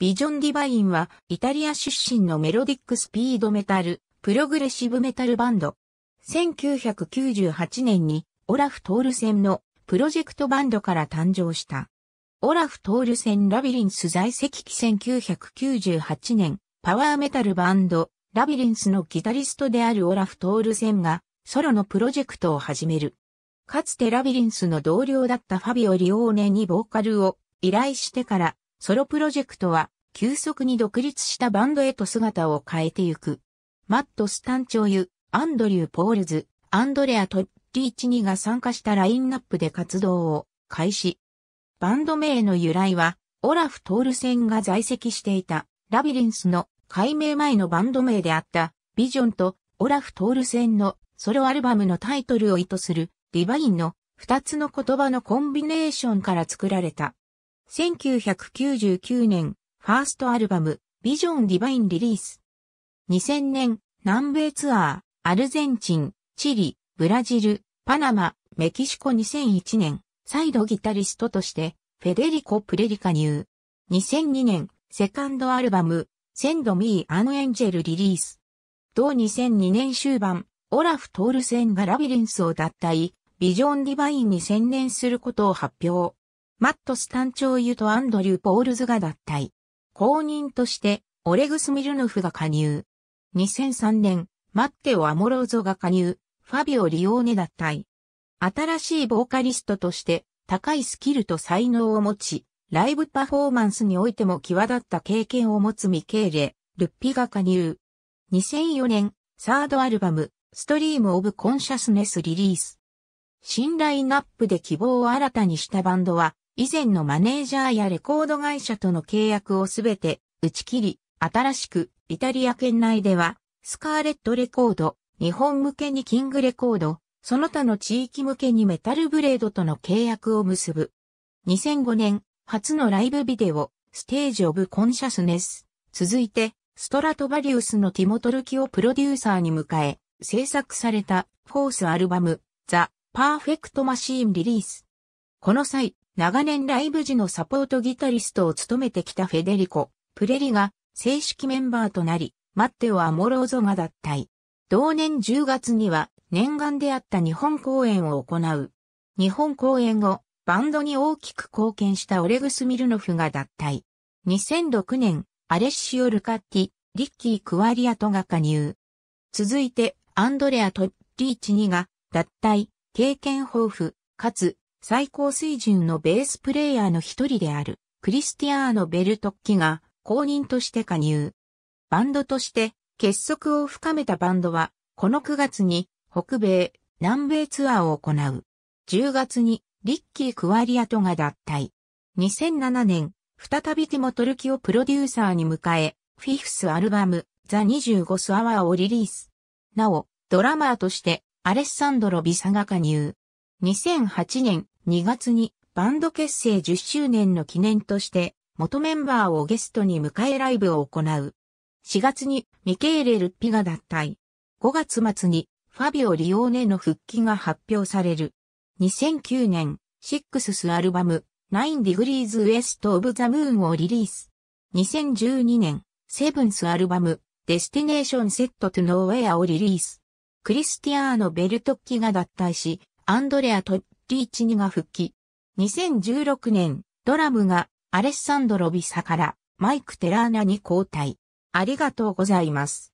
ビジョン・ディバインは、イタリア出身のメロディックスピードメタル、プログレッシブメタルバンド。1998年に、オラフ・トールセンのプロジェクトバンドから誕生した。オラフ・トールセン・ラビリンス在籍期1998年、パワーメタルバンド、ラビリンスのギタリストであるオラフ・トールセンが、ソロのプロジェクトを始める。かつてラビリンスの同僚だったファビオ・リオーネにボーカルを依頼してから、ソロプロジェクトは急速に独立したバンドへと姿を変えてゆく。マット・スタンチョユ、アンドリュー・ポールズ、アンドレア・トッリーチニが参加したラインナップで活動を開始。バンド名の由来は、オラフ・トールセンが在籍していた、ラビリンスの改名前のバンド名であった、ビジョンとオラフ・トールセンのソロアルバムのタイトルを意図する、ディバインの二つの言葉のコンビネーションから作られた。1999年、ファーストアルバム、ビジョン・ディバイン・リリース。2000年、南米ツアー、アルゼンチン、チリ、ブラジル、パナマ、メキシコ2001年、再度ギタリストとして、フェデリコ・プレリカ入。2002年、セカンドアルバム、センド・ミー・アン・エンジェルリリース。同2002年終盤、オラフ・トールセンがラビリンスを脱退、ビジョン・ディバインに専念することを発表。マット・スタンチョーユとアンドリュー・ポールズが脱退。公認としてオレグス・ミルノフが加入。2003年、マッテオ・アモローゾが加入、ファビオ・リオーネ脱退。新しいボーカリストとして高いスキルと才能を持ち、ライブパフォーマンスにおいても際立った経験を持つミケーレ、ルッピが加入。2004年、サードアルバム、ストリーム・オブ・コンシャスネスリリース。新ラインナップで希望を新たにしたバンドは、以前のマネージャーやレコード会社との契約をすべて打ち切り、新しくイタリア圏内では、スカーレットレコード、日本向けにキングレコード、その他の地域向けにメタルブレードとの契約を結ぶ。2005年、初のライブビデオ、ステージオブコンシャスネス。続いて、ストラトバリウスのティモトルキをプロデューサーに迎え、制作されたフォースアルバム、ザ・パーフェクトマシーンリリース。この際、長年ライブ時のサポートギタリストを務めてきたフェデリコ・プレリが正式メンバーとなり、マッテオ・アモローゾが脱退。同年10月には念願であった日本公演を行う。日本公演後、バンドに大きく貢献したオレグス・ミルノフが脱退。2006年、アレッシオ・ルカッティ、リッキー・クワリアトが加入。続いて、アンドレア・トッリーチニが脱退、経験豊富、かつ最高水準のベースプレイヤーの一人であるクリスティアーノ・ベルトッキが公認として加入。バンドとして結束を深めたバンドはこの9月に北米、南米ツアーを行う。10月にリッキー・クワリアトが脱退。2007年、再びティモトルキをプロデューサーに迎え、フィフスアルバム、ザ25スアワーをリリース。なお、ドラマーとして、アレッサンドロ・ビサが加入。2008年、2月にバンド結成10周年の記念として元メンバーをゲストに迎えライブを行う。4月にミケーレ・ルッピが脱退。5月末にファビオ・リオーネの復帰が発表される。2009年、シックススアルバム、9 Degrees West of the Moon をリリース。2012年、セブンスアルバム、デスティネーションセットトゥノーウェアをリリース。クリスティアーノ・ベルトッキが脱退し、アンドレア・トッリーチニが復帰。2016年、ドラムがアレッサンドロ・ビサからマイク・テラーナに交代。ありがとうございます。